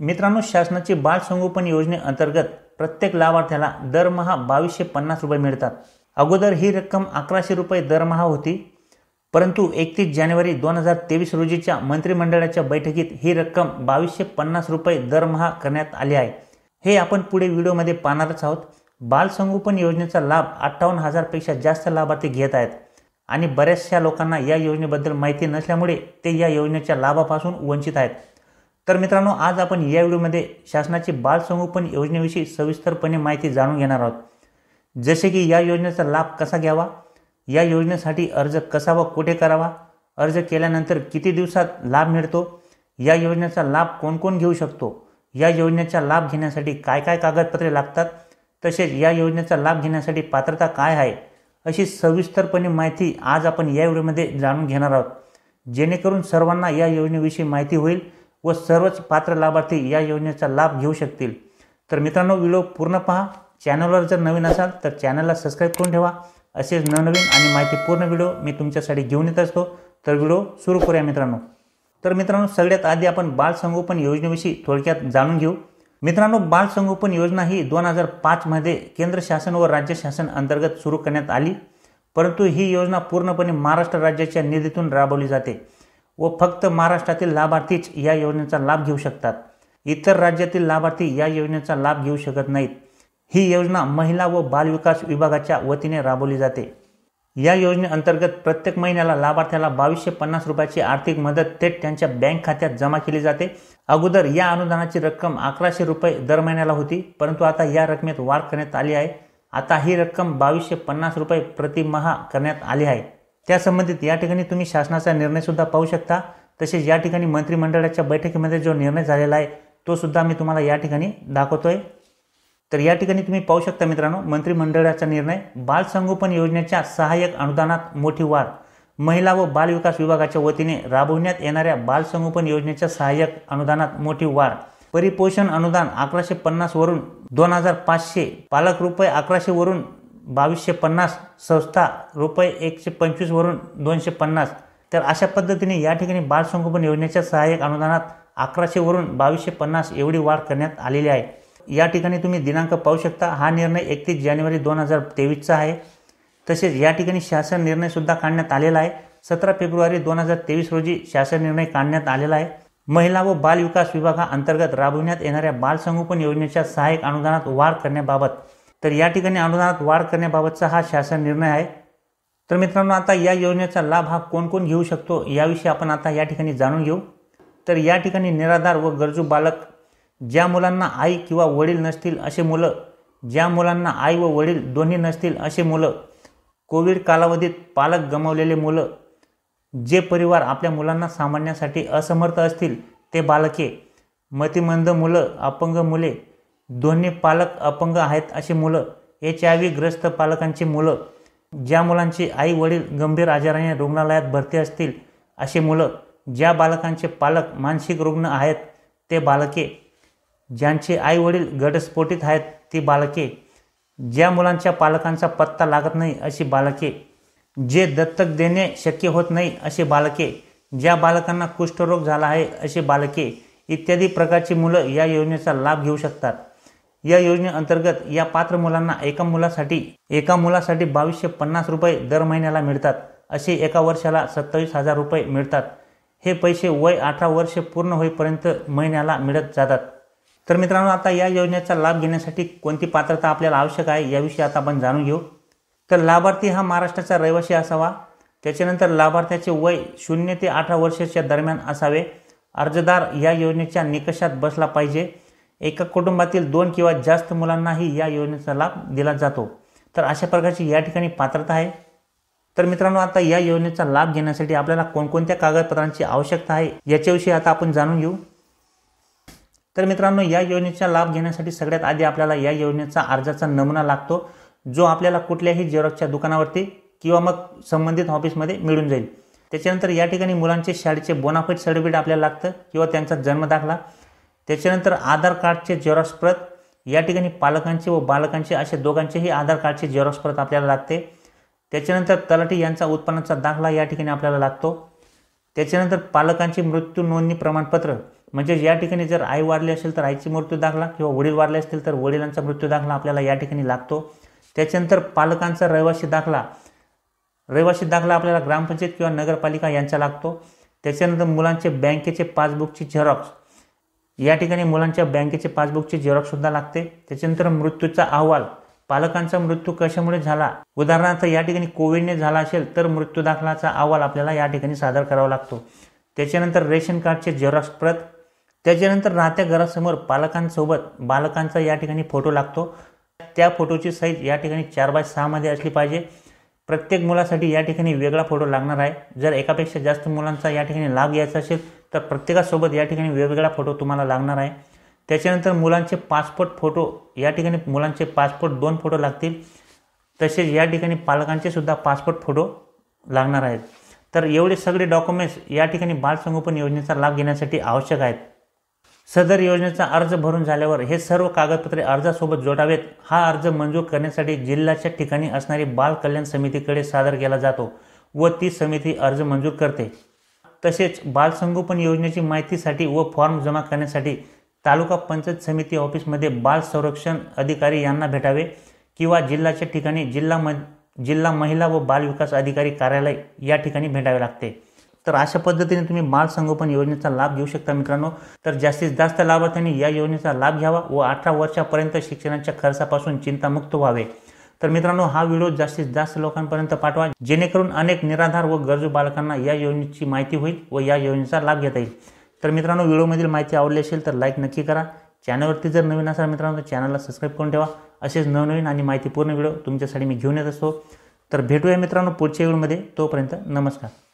मित्रांनो शासनाची बाल संगोपन योजनेअंतर्गत प्रत्येक लाभार्थ्याला दरमहा बावीसशे पन्नास रुपये मिळतात अगोदर ही रक्कम अकराशे रुपये दरमहा होती परंतु एकतीस जानेवारी दोन हजार तेवीस रोजीच्या मंत्रिमंडळाच्या बैठकीत ही रक्कम बावीसशे पन्नास रुपये दरमहा करण्यात आली आहे हे आपण पुढे व्हिडिओमध्ये पाहणारच आहोत बालसंगोपन योजनेचा लाभ अठ्ठावन्न हजारपेक्षा जास्त लाभार्थी घेत आहेत आणि बऱ्याचशा लोकांना या योजनेबद्दल माहिती नसल्यामुळे ते या योजनेच्या लाभापासून वंचित आहेत तर मित्रांनो आज आपण या व्हिडिओमध्ये शासनाची बालसंगोपन योजनेविषयी सविस्तरपणे माहिती जाणून घेणार आहोत जसे की या योजनेचा लाभ कसा घ्यावा या योजनेसाठी अर्ज कसा व कुठे करावा अर्ज केल्यानंतर किती दिवसात लाभ मिळतो या योजनेचा लाभ कोण कोण घेऊ शकतो या योजनेचा लाभ घेण्यासाठी काय काय कागदपत्रे लागतात तसेच या योजनेचा लाभ घेण्यासाठी पात्रता काय आहे अशी सविस्तरपणे माहिती आज आपण या व्हिडिओमध्ये जाणून घेणार आहोत जेणेकरून सर्वांना या योजनेविषयी माहिती होईल व सर्वच पात्र लाभार्थी या योजनेचा लाभ घेऊ शकतील तर मित्रांनो व्हिडिओ पूर्ण पहा चॅनलवर जर नवीन असाल तर चॅनलला सबस्क्राईब करून ठेवा असेच नवनवीन आणि माहितीपूर्ण व्हिडिओ मी तुमच्यासाठी घेऊन येत असतो तर व्हिडिओ सुरू करूया मित्रांनो तर मित्रांनो सगळ्यात आधी आपण बालसंगोपन योजनेविषयी थोडक्यात जाणून घेऊ मित्रांनो बालसंगोपन योजना ही दोन हजार पाचमध्ये केंद्र शासन व राज्य शासन अंतर्गत सुरू करण्यात आली परंतु ही योजना पूर्णपणे महाराष्ट्र राज्याच्या निधीतून राबवली जाते व फक्त महाराष्ट्रातील लाभार्थीच या योजनेचा लाभ घेऊ शकतात इतर राज्यातील लाभार्थी या योजनेचा लाभ घेऊ शकत नाहीत ही योजना महिला व बालविकास विभागाच्या वतीने राबवली जाते या योजनेअंतर्गत प्रत्येक महिन्याला लाभार्थ्याला बावीसशे पन्नास रुपयाची आर्थिक मदत थेट त्यांच्या बँक खात्यात जमा केली जाते अगोदर या अनुदानाची रक्कम अकराशे रुपये दर महिन्याला होती परंतु आता या रकमेत वाढ करण्यात आली आहे आता ही रक्कम बावीसशे पन्नास रुपये प्रतिमहा करण्यात आली आहे त्या संबंधित या ठिकाणी तुम्ही शासनाचा निर्णयसुद्धा पाहू शकता तसेच या ठिकाणी मंत्रिमंडळाच्या बैठकीमध्ये जो निर्णय झालेला आहे तो सुद्धा मी तुम्हाला या ठिकाणी दाखवतोय तर या ठिकाणी तुम्ही पाहू शकता मित्रांनो मंत्रिमंडळाचा निर्णय बालसंगोपन योजनेच्या सहाय्यक अनुदानात मोठी वाढ महिला व बाल विकास विभागाच्या वतीने राबवण्यात येणाऱ्या बालसंगोपन योजनेच्या सहाय्यक अनुदानात मोठी वाढ परिपोषण अनुदान अकराशे वरून दोन हजार पाचशे पालक रुपये वरून बावीसशे पन्नास संस्था रुपये एकशे पंचवीसवरून दोनशे पन्नास तर अशा पद्धतीने या ठिकाणी बाल संगोपन योजनेच्या सहाय्यक अनुदानात अकराशेवरून बावीसशे पन्नास एवढी वाढ करण्यात आलेली आहे या ठिकाणी तुम्ही दिनांक पाहू शकता हा निर्णय एकतीस जानेवारी दोन हजार तेवीसचा आहे तसेच या ठिकाणी शासन निर्णयसुद्धा काढण्यात आलेला आहे सतरा फेब्रुवारी दोन हजार तेवीस रोजी शासन निर्णय काढण्यात आलेला आहे महिला व बाल विकास विभागाअंतर्गत राबविण्यात येणाऱ्या बाल संगोपन योजनेच्या सहाय्यक अनुदानात वाढ करण्याबाबत तर या ठिकाणी अनुदानात वाढ करण्याबाबतचा हा शासन निर्णय आहे तर मित्रांनो आता या योजनेचा लाभ हा कोण कोण घेऊ शकतो याविषयी आपण आता या ठिकाणी जाणून घेऊ तर या ठिकाणी निराधार व गरजू बालक ज्या मुलांना आई किंवा वडील नसतील असे मुलं ज्या मुलांना आई व वडील दोन्ही नसतील असे मुलं कोविड कालावधीत पालक गमावलेले मुलं जे परिवार आपल्या मुलांना सांभाळण्यासाठी असमर्थ असतील ते बालके मतिमंद मुलं अपंग मुले दोन्ही पालक अपंग आहेत अशी मुलं एच आय ग्रस्त पालकांची मुलं ज्या मुलांची आई वडील गंभीर आजाराने रुग्णालयात भरती असतील अशी मुलं ज्या बालकांचे पालक मानसिक रुग्ण आहेत ते बालके ज्यांचे आई वडील गटस्फोटीत आहेत ती बालके ज्या मुलांच्या पालकांचा पत्ता लागत नाही अशी बालके जे दत्तक देणे शक्य होत नाही असे बालके ज्या बालकांना कुष्ठरोग झाला आहे असे बालके इत्यादी प्रकारची मुलं या योजनेचा लाभ घेऊ शकतात या योजनेअंतर्गत या पात्र मुलांना एका मुलासाठी एका मुलासाठी बावीसशे पन्नास रुपये दर महिन्याला मिळतात असे एका वर्षाला सत्तावीस हजार रुपये मिळतात हे पैसे वय अठरा वर्षे पूर्ण होईपर्यंत महिन्याला मिळत जातात तर मित्रांनो आता या योजनेचा लाभ घेण्यासाठी कोणती पात्रता आपल्याला आवश्यक आहे याविषयी आता आपण जाणून घेऊ तर लाभार्थी हा महाराष्ट्राचा रहिवासी असावा त्याच्यानंतर लाभार्थ्याचे वय शून्य ते अठरा वर्षाच्या दरम्यान असावे अर्जदार या योजनेच्या निकषात बसला पाहिजे एका कुटुंबातील दोन किंवा जास्त मुलांनाही या योजनेचा लाभ दिला जातो तर अशा प्रकारची या ठिकाणी पात्रता आहे तर मित्रांनो आता या योजनेचा लाभ घेण्यासाठी आपल्याला कोणकोणत्या कागदपत्रांची आवश्यकता आहे याच्याविषयी आता आपण जाणून घेऊ तर मित्रांनो या योजनेचा लाभ घेण्यासाठी सगळ्यात आधी आपल्याला या योजनेचा अर्जाचा नमुना लागतो जो आपल्याला कुठल्याही झेरॉक्सच्या दुकानावरती किंवा मग संबंधित ऑफिसमध्ये मिळून जाईल त्याच्यानंतर या ठिकाणी मुलांचे शाळेचे बोनाफाईट सर्टिफिकेट आपल्याला लागतं किंवा त्यांचा जन्म दाखला त्याच्यानंतर आधार कार्डचे झेरॉक्स प्रत या ठिकाणी पालकांचे व बालकांचे अशा दोघांचेही आधार कार्डचे झेरॉक्स प्रत आपल्याला लागते त्याच्यानंतर तलाठी यांचा उत्पन्नाचा दाखला या ठिकाणी आपल्याला लागतो त्याच्यानंतर पालकांची मृत्यू नोंदणी प्रमाणपत्र म्हणजे या ठिकाणी जर आई वारली असेल तर आईची मृत्यू दाखला किंवा वडील वारले असतील तर वडिलांचा मृत्यू दाखला आपल्याला या ठिकाणी लागतो त्याच्यानंतर पालकांचा रहिवासी दाखला रहिवासी दाखला आपल्याला ग्रामपंचायत किंवा नगरपालिका यांचा लागतो त्याच्यानंतर मुलांचे बँकेचे पासबुकची झेरॉक्स या ठिकाणी मुलांच्या बँकेचे पासबुकचे सुद्धा लागते त्याच्यानंतर मृत्यूचा अहवाल पालकांचा मृत्यू कशामुळे झाला उदाहरणार्थ या ठिकाणी कोविडने झाला असेल तर मृत्यू दाखलाचा अहवाल आपल्याला या ठिकाणी सादर करावा लागतो त्याच्यानंतर रेशन कार्डचे झेरॉक्स प्रत त्याच्यानंतर राहत्या घरासमोर पालकांसोबत बालकांचा या ठिकाणी फोटो लागतो त्या फोटोची साईज या ठिकाणी चार बाय सहामध्ये असली पाहिजे प्रत्येक मुलासाठी या ठिकाणी वेगळा फोटो लागणार आहे जर एकापेक्षा जास्त मुलांचा या ठिकाणी लाभ घ्यायचा असेल तर प्रत्येकासोबत या ठिकाणी वेगवेगळा फोटो तुम्हाला लागणार आहे त्याच्यानंतर मुलांचे पासपोर्ट फोटो या ठिकाणी मुलांचे पासपोर्ट दोन फोटो लागतील तसेच या ठिकाणी पालकांचे सुद्धा पासपोर्ट फोटो लागणार आहेत तर एवढे सगळे डॉक्युमेंट्स या ठिकाणी बालसंगोपन योजनेचा लाभ घेण्यासाठी आवश्यक आहेत सदर योजनेचा अर्ज भरून झाल्यावर हे सर्व कागदपत्रे अर्जासोबत जोडावेत हा अर्ज मंजूर करण्यासाठी जिल्ह्याच्या ठिकाणी असणारी बाल कल्याण समितीकडे सादर केला जातो व ती समिती अर्ज मंजूर करते तसेच बालसंगोपन योजनेची माहितीसाठी व फॉर्म जमा करण्यासाठी तालुका पंचायत समिती ऑफिसमध्ये बाल संरक्षण अधिकारी यांना भेटावे किंवा जिल्ह्याच्या ठिकाणी जिल्हा म जिल्हा महिला व बाल विकास अधिकारी कार्यालय या ठिकाणी भेटावे लागते तर अशा पद्धतीने तुम्ही बाल संगोपन योजनेचा लाभ घेऊ शकता मित्रांनो तर जास्तीत जास्त लाभार्थ्यांनी या योजनेचा लाभ घ्यावा व अठरा वर्षापर्यंत शिक्षणाच्या खर्चापासून चिंतामुक्त व्हावे तर मित्रांनो हा व्हिडिओ जास्तीत जास्त लोकांपर्यंत पाठवा जेणेकरून अनेक निराधार व गरजू बालकांना या योजनेची माहिती होईल व या योजनेचा लाभ घेता येईल तर मित्रांनो व्हिडिओमधील माहिती आवडली असेल तर लाईक नक्की करा चॅनलवरती जर नवीन असाल मित्रांनो तर चॅनलला सबस्क्राईब करून ठेवा असेच नवनवीन आणि माहितीपूर्ण व्हिडिओ तुमच्यासाठी मी घेऊन येत असतो तर भेटूया मित्रांनो पुढच्या व्हिडिओमध्ये तोपर्यंत नमस्कार